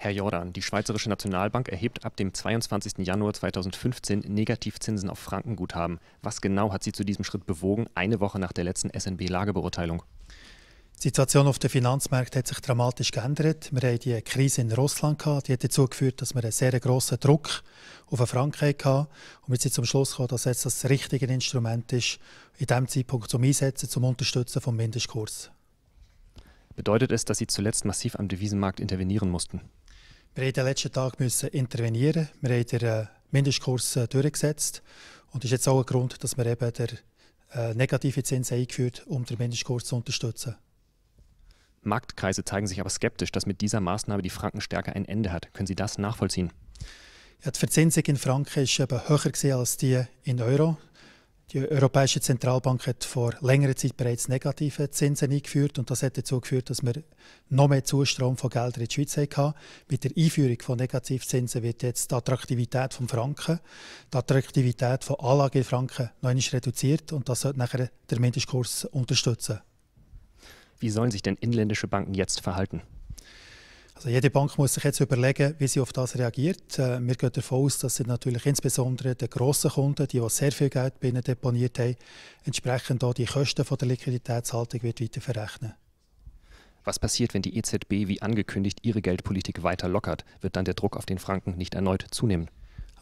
Herr Jordan, die Schweizerische Nationalbank erhebt ab dem 22. Januar 2015 Negativzinsen auf Frankenguthaben. Was genau hat sie zu diesem Schritt bewogen, eine Woche nach der letzten SNB-Lagebeurteilung? Die Situation auf den Finanzmärkten hat sich dramatisch geändert. Wir hatten die Krise in Russland, gehabt, die hat dazu geführt, dass wir einen sehr grossen Druck auf den Franken hatten. Und wir sind zum Schluss gekommen, dass jetzt das richtige Instrument ist, in diesem Zeitpunkt zum Einsetzen, zum Unterstützen des Mindestkurses. Bedeutet es, dass Sie zuletzt massiv am Devisenmarkt intervenieren mussten? Wir mussten den letzten Tag müssen intervenieren. Wir haben den äh, Mindestkurs äh, durchgesetzt. Und das ist jetzt auch ein Grund, dass wir eben den äh, negativen Zins eingeführt um den Mindestkurs zu unterstützen. Marktkreise zeigen sich aber skeptisch, dass mit dieser Maßnahme die Frankenstärke ein Ende hat. Können Sie das nachvollziehen? Ja, die Verzinsung in Franken ist eben höher als die in Euro. Die Europäische Zentralbank hat vor längerer Zeit bereits negative Zinsen eingeführt und das hat dazu geführt, dass wir noch mehr Zustrom von Geldern in die Schweiz hatten. Mit der Einführung von Negativzinsen wird jetzt die Attraktivität vom Franken, die Attraktivität von Anlage in Franken noch einmal reduziert und das sollte nachher der Mindestkurs unterstützen. Wie sollen sich denn inländische Banken jetzt verhalten? Also jede Bank muss sich jetzt überlegen, wie sie auf das reagiert. Äh, wir gehen davon aus, dass sie natürlich insbesondere den grossen Kunden, die, die sehr viel Geld bei ihnen deponiert haben, entsprechend auch die Kosten von der Liquiditätshaltung wird weiter verrechnen. Was passiert, wenn die EZB wie angekündigt ihre Geldpolitik weiter lockert? Wird dann der Druck auf den Franken nicht erneut zunehmen?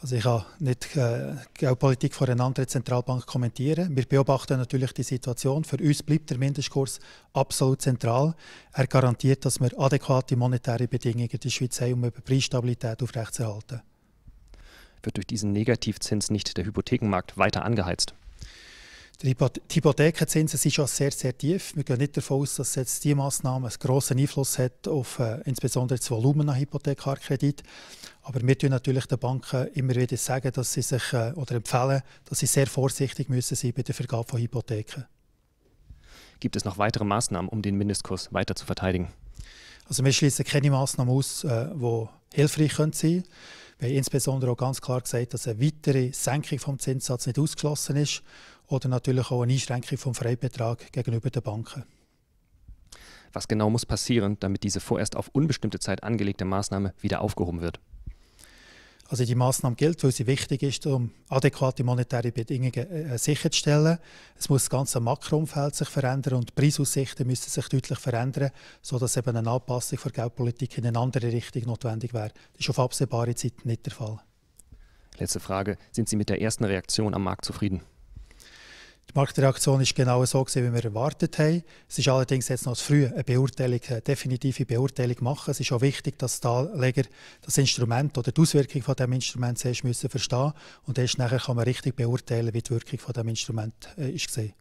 Also ich kann nicht äh, Geopolitik von einer anderen Zentralbank kommentieren. Wir beobachten natürlich die Situation. Für uns bleibt der Mindestkurs absolut zentral. Er garantiert, dass wir adäquate monetäre Bedingungen in der Schweiz haben, um eine Preisstabilität aufrechtzuerhalten. Wird durch diesen Negativzins nicht der Hypothekenmarkt weiter angeheizt? Die Hypothekenzinsen sind schon sehr, sehr tief. Wir gehen nicht davon aus, dass jetzt diese Massnahme einen grossen Einfluss hat auf äh, insbesondere das Volumen an Hypothekarkredit. Aber wir tun natürlich den Banken immer wieder sagen, dass sie sich äh, oder empfehlen, dass sie sehr vorsichtig müssen sein bei der Vergabe von Hypotheken. Gibt es noch weitere Maßnahmen, um den Mindestkurs weiter zu verteidigen? Also wir schließen keine Maßnahmen aus, äh, wo hilfreich sein können. Wir haben insbesondere auch ganz klar gesagt, dass eine weitere Senkung vom Zinssatz nicht ausgeschlossen ist oder natürlich auch eine Einschränkung vom Freibetrag gegenüber den Banken. Was genau muss passieren, damit diese vorerst auf unbestimmte Zeit angelegte Maßnahme wieder aufgehoben wird? Also die Maßnahme gilt, weil sie wichtig ist, um adäquate monetäre Bedingungen äh, äh, sicherzustellen. Es muss das ganze Makroumfeld sich verändern und die Preisaussichten müssen sich deutlich verändern, sodass eben eine Anpassung der Geldpolitik in eine andere Richtung notwendig wäre. Das ist auf absehbare Zeit nicht der Fall. Letzte Frage. Sind Sie mit der ersten Reaktion am Markt zufrieden? Die Marktreaktion ist genau so gewesen, wie wir erwartet haben. Es ist allerdings jetzt noch zu früh, eine Beurteilung, eine definitive Beurteilung machen. Es ist auch wichtig, dass die Anleger das Instrument oder die Auswirkung von dem Instrument zuerst müssen verstehen und erst nachher kann man richtig beurteilen, wie die Wirkung von dem Instrument äh, ist gesehen.